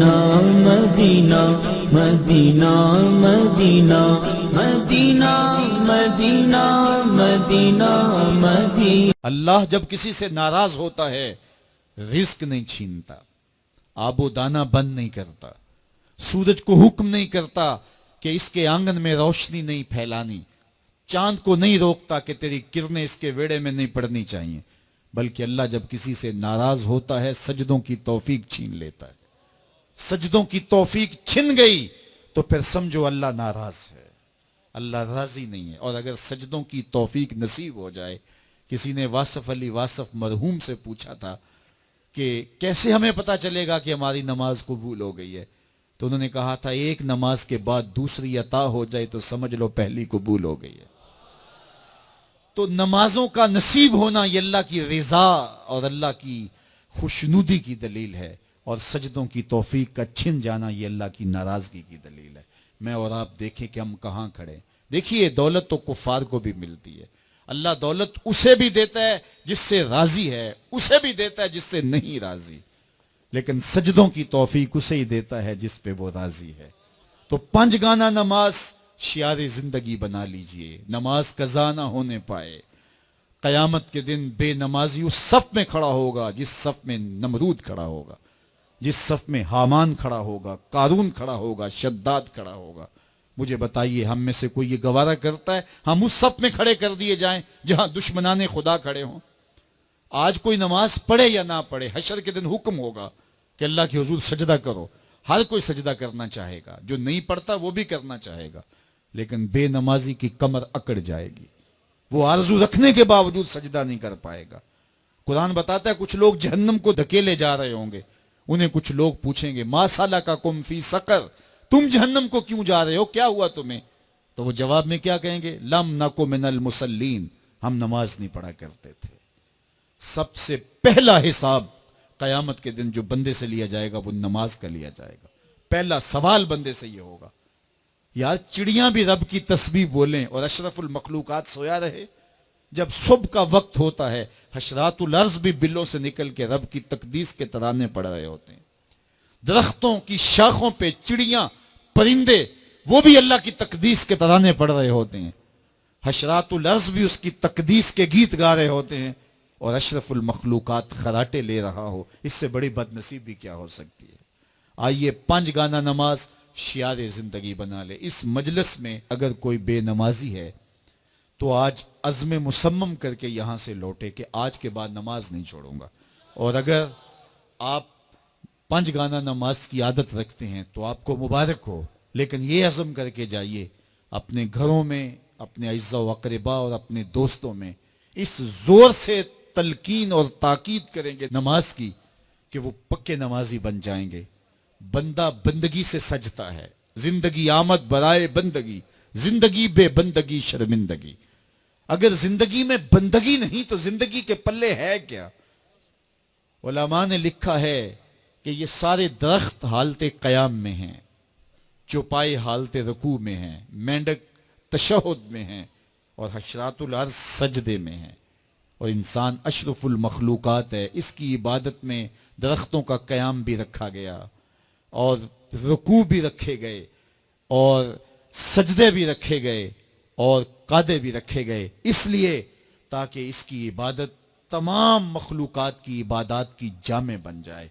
Medina Madina Madina Madina Madina Madina Madina Allah जब किसी से नाराज होता है रिस्क नहीं छीनता आबो दाना बंद नहीं करता सूरज को हुक्म नहीं करता कि इसके आंगन में रोशनी नहीं फैलानी चांद को नहीं रोकता कि तेरी किरणें इसके वेड़े में नहीं पड़नी चाहिए बल्कि अल्लाह जब किसी से नाराज होता है सजदों की तोफीक छीन लेता है सजदों की तोफीक छिन गई तो फिर समझो अल्लाह नाराज है अल्लाह राजी नहीं है और अगर सजदों की तोफीक नसीब हो जाए किसी ने वासफ़ अली वासफ़ मरहूम से पूछा था कि कैसे हमें पता चलेगा कि हमारी नमाज कबूल हो गई है तो उन्होंने कहा था एक नमाज के बाद दूसरी अता हो जाए तो समझ लो पहली कबूल हो गई है तो नमाजों का नसीब होना ये अल्लाह की रजा और अल्लाह की खुशनुदी की दलील है और सजदों की तोफ़ी का छिन जाना ये अल्लाह की नाराज़गी की दलील है मैं और आप देखें कि हम कहाँ खड़े देखिए दौलत तो कुफार को भी मिलती है अल्लाह दौलत उसे भी देता है जिससे राज़ी है उसे भी देता है जिससे नहीं राज़ी लेकिन सजदों की तोफ़ीक उसे ही देता है जिस पे वो राज़ी है तो पंच गाना नमाज शार ज़िंदगी बना लीजिए नमाज कज़ा ना होने पाए क़यामत के दिन बेनमाजी उस सफ़ में खड़ा होगा जिस सफ़ में नमरूद खड़ा होगा जिस सफ में हामान खड़ा होगा कारून खड़ा होगा शद्दाद खड़ा होगा मुझे बताइए हम में से कोई ये गवारा करता है हम उस सफ में खड़े कर दिए जाएं जहां दुश्मनान खुदा खड़े हों आज कोई नमाज पढ़े या ना पढ़े हशर के दिन हुक्म होगा कि अल्लाह के हजूर सजदा करो हर कोई सजदा करना चाहेगा जो नहीं पढ़ता वो भी करना चाहेगा लेकिन बेनमाजी की कमर अकड़ जाएगी वो आरजू रखने के बावजूद सजदा नहीं कर पाएगा कुरान बताता है कुछ लोग जहन्नम को धकेले जा रहे होंगे उन्हें कुछ लोग पूछेंगे मासाला का कुमफी सकर तुम जहन्नम को क्यों जा रहे हो क्या हुआ तुम्हें तो वो जवाब में क्या कहेंगे लम नको मिनल मुसलिन हम नमाज नहीं पढ़ा करते थे सबसे पहला हिसाब कयामत के दिन जो बंदे से लिया जाएगा वो नमाज का लिया जाएगा पहला सवाल बंदे से ये होगा यार चिड़िया भी रब की तस्वीर बोलें और अशरफुल मखलूकत सोया रहे जब सुबह का वक्त होता है लर्ज भी बिलों से निकल के रब की तकदीस के तराने पड़ रहे होते हैं दरख्तों की शाखों पर चिड़ियां परिंदे वो भी अल्लाह की तकदीस के तराने पड़ रहे होते हैं लर्ज भी उसकी तकदीस के गीत गा रहे होते हैं और अशरफुल मखलूक़ात खराटे ले रहा हो इससे बड़ी बदनसीबी क्या हो सकती है आइए पांच गाना नमाज शियार ज़िंदगी बना ले इस मजलस में अगर कोई बेनमाजी है तो आज अज़म मुसम्म करके यहां से लौटे कि आज के बाद नमाज नहीं छोड़ूंगा और अगर आप पंच गाना नमाज की आदत रखते हैं तो आपको मुबारक हो लेकिन ये अज़म करके जाइए अपने घरों में अपने अज्जा वकरबा और अपने दोस्तों में इस ज़ोर से तलकिन और ताकीद करेंगे नमाज की कि वो पक्के नमाजी बन जाएंगे बंदा बंदगी से सजता है ज़िंदगी आमद बराए बंदगी जिंदगी बेबंदगी शर्मिंदगी अगर जिंदगी में बंदगी नहीं तो जिंदगी के पल्ले है क्या ओलामा ने लिखा है कि ये सारे दरख्त हालत कयाम में हैं चौपाई हालत रकू में हैं मेंढक तशहद में हैं और हशरातुलर सजदे में हैं और इंसान अशरफुल मखलूकत है इसकी इबादत में दरख्तों का क़याम भी रखा गया और रुकू भी रखे गए और सजदे भी रखे गए और कादे भी रखे गए इसलिए ताकि इसकी इबादत तमाम मखलूक की इबादत की जामे बन जाए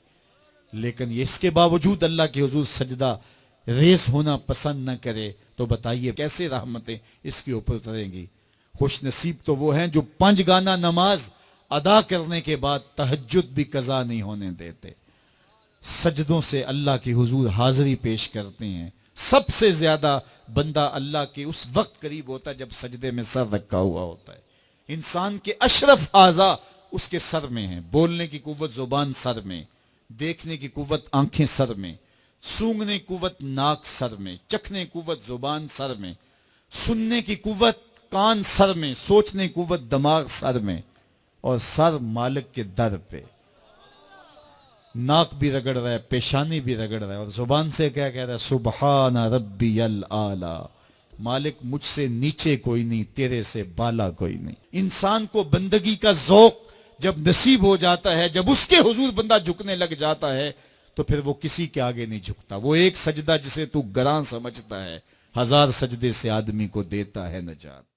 लेकिन इसके बावजूद अल्लाह के हजूर सजदा रेस होना पसंद ना करे तो बताइए कैसे रहमतें इसके ऊपर उतरेंगी खुश नसीब तो वो हैं जो पंच गाना नमाज अदा करने के बाद तहजद भी कज़ा नहीं होने देते सजदों से अल्लाह की हजूर हाजिरी पेश करते हैं सबसे ज्यादा बंदा अल्लाह के उस वक्त करीब होता है जब सजदे में सर रखा हुआ होता है इंसान के अशरफ आज़ा उसके सर में है बोलने की कुवत जुबान सर में देखने की कुवत आंखें सर में सूंघने कुवत नाक सर में चखने कुवत जुबान सर में सुनने की कुवत कान सर में सोचने कुवत दिमाग सर में और सर मालिक के दर पे नाक भी रगड़ रहा है पेशानी भी रगड़ रहा है और ज़ुबान से क्या कह रहा है सुबह रबी अल आला मालिक मुझसे नीचे कोई नहीं तेरे से बाला कोई नहीं इंसान को बंदगी का जोक जब नसीब हो जाता है जब उसके हजूर बंदा झुकने लग जाता है तो फिर वो किसी के आगे नहीं झुकता वो एक सजदा जिसे तू ग्रां समझता है हजार सजदे से आदमी को देता है नजात